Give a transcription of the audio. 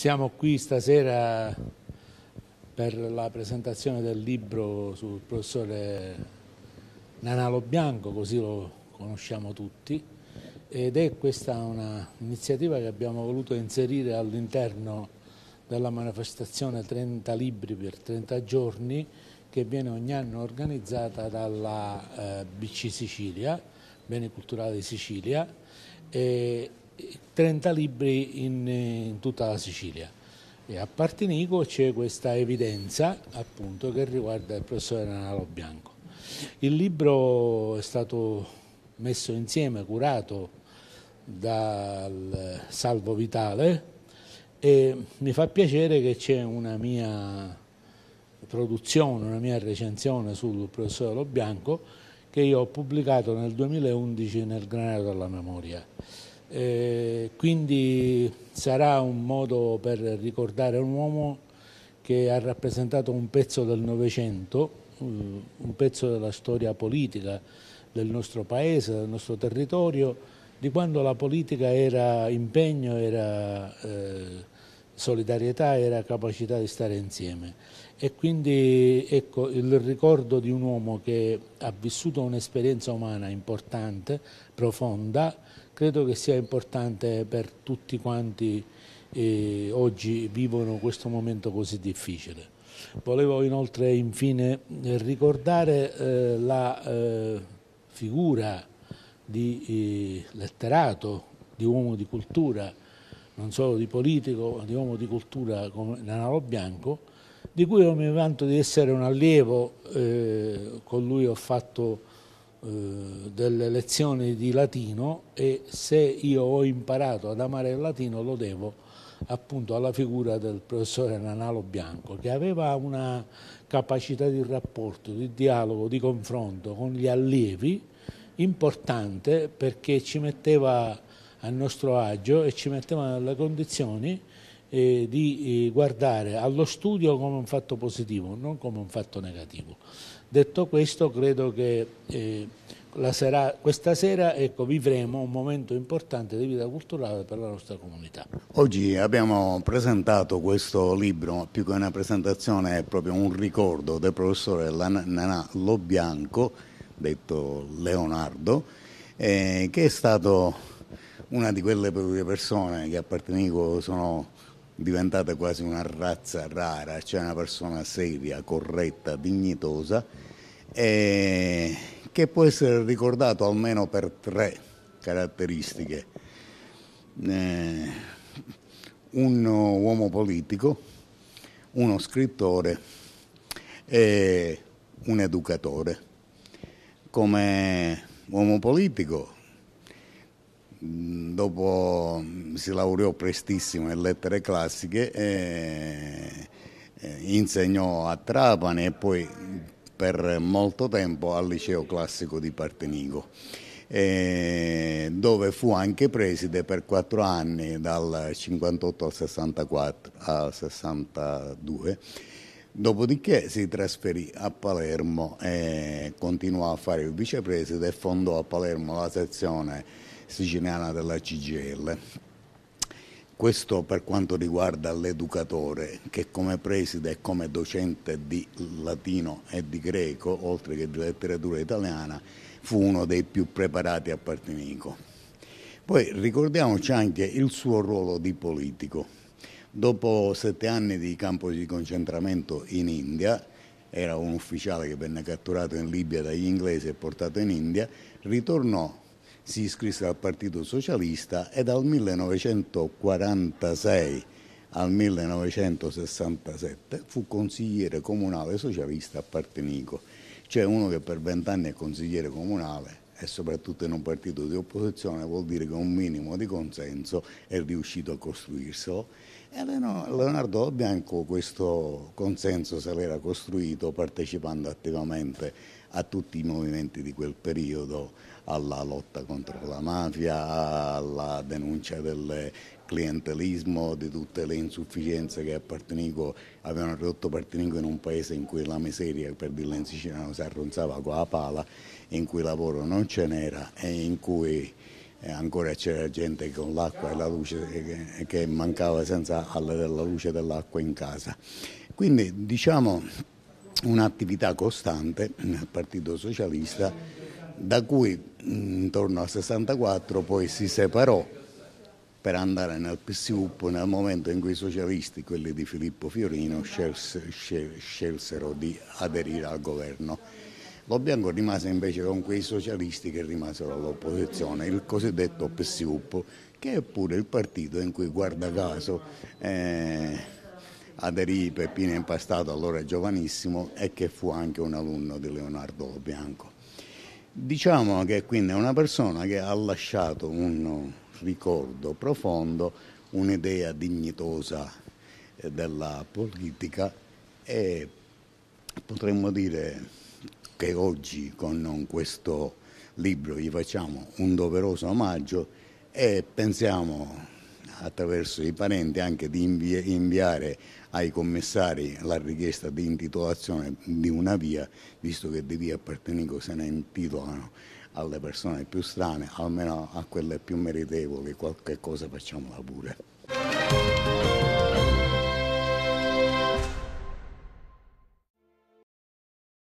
Siamo qui stasera per la presentazione del libro sul professore Nanalo Bianco, così lo conosciamo tutti, ed è questa un'iniziativa che abbiamo voluto inserire all'interno della manifestazione 30 libri per 30 giorni che viene ogni anno organizzata dalla eh, BC Sicilia, Beni Culturali Sicilia, e 30 libri in, in tutta la Sicilia. E a parte Nico c'è questa evidenza appunto che riguarda il professore Nanalo Bianco. Il libro è stato messo insieme, curato dal Salvo Vitale e mi fa piacere che c'è una mia produzione, una mia recensione sul professore Lo Bianco che io ho pubblicato nel 2011 nel Granario della Memoria. Eh, quindi sarà un modo per ricordare un uomo che ha rappresentato un pezzo del Novecento, eh, un pezzo della storia politica del nostro paese, del nostro territorio, di quando la politica era impegno, era eh, solidarietà, era capacità di stare insieme. E quindi ecco, il ricordo di un uomo che ha vissuto un'esperienza umana importante, profonda, credo che sia importante per tutti quanti eh, oggi vivono questo momento così difficile. Volevo inoltre infine ricordare eh, la eh, figura di eh, letterato, di uomo di cultura, non solo di politico, ma di uomo di cultura come Nanalo Bianco, di cui io mi vanto di essere un allievo, eh, con lui ho fatto eh, delle lezioni di latino e se io ho imparato ad amare il latino lo devo appunto alla figura del professore Nanalo Bianco che aveva una capacità di rapporto, di dialogo, di confronto con gli allievi importante perché ci metteva a nostro agio e ci metteva nelle condizioni eh, di eh, guardare allo studio come un fatto positivo, non come un fatto negativo. Detto questo, credo che eh, sera, questa sera ecco, vivremo un momento importante di vita culturale per la nostra comunità. Oggi abbiamo presentato questo libro, più che una presentazione è proprio un ricordo del professore Nanà Lo Bianco, detto Leonardo, eh, che è stato una di quelle persone che appartengo sono diventata quasi una razza rara, cioè una persona seria, corretta, dignitosa, eh, che può essere ricordato almeno per tre caratteristiche. Eh, un uomo politico, uno scrittore e un educatore. Come uomo politico Mm, dopo mm, si laureò prestissimo in lettere classiche e insegnò a Trapani e poi per molto tempo al liceo classico di Partenigo dove fu anche preside per quattro anni dal 58 al 64 al 62 Dopodiché si trasferì a Palermo e continuò a fare il vicepreside e fondò a Palermo la sezione siciliana della CGL. Questo per quanto riguarda l'educatore che come preside e come docente di latino e di greco, oltre che di letteratura italiana, fu uno dei più preparati a Partinico. Poi ricordiamoci anche il suo ruolo di politico. Dopo sette anni di campo di concentramento in India, era un ufficiale che venne catturato in Libia dagli inglesi e portato in India, ritornò si iscrisse al Partito Socialista e dal 1946 al 1967 fu consigliere comunale socialista a Partenico, cioè uno che per vent'anni è consigliere comunale e soprattutto in un partito di opposizione vuol dire che un minimo di consenso è riuscito a costruirselo e Leonardo Bianco questo consenso se l'era costruito partecipando attivamente a tutti i movimenti di quel periodo, alla lotta contro la mafia, alla denuncia delle clientelismo, di tutte le insufficienze che avevano ridotto Partenico in un paese in cui la miseria, per dirla in siciliano, si arronzava con la pala, in cui lavoro non ce n'era e in cui eh, ancora c'era gente che con l'acqua e la luce che mancava senza la luce dell'acqua in casa. Quindi diciamo un'attività costante nel Partito Socialista da cui intorno al 64 poi si separò per andare nel PSUP nel momento in cui i socialisti, quelli di Filippo Fiorino, scelsero di aderire al governo. Lo Bianco rimase invece con quei socialisti che rimasero all'opposizione, il cosiddetto PSUP, che è pure il partito in cui, guarda caso, eh, aderì Peppino Impastato, allora giovanissimo, e che fu anche un alunno di Leonardo Lo Bianco. Diciamo che quindi è una persona che ha lasciato un, ricordo profondo, un'idea dignitosa eh, della politica e potremmo dire che oggi con questo libro gli facciamo un doveroso omaggio e pensiamo attraverso i parenti anche di invi inviare ai commissari la richiesta di intitolazione di una via, visto che di via Partenico se ne intitolano alle persone più strane, almeno a quelle più meritevoli, qualche cosa facciamola pure.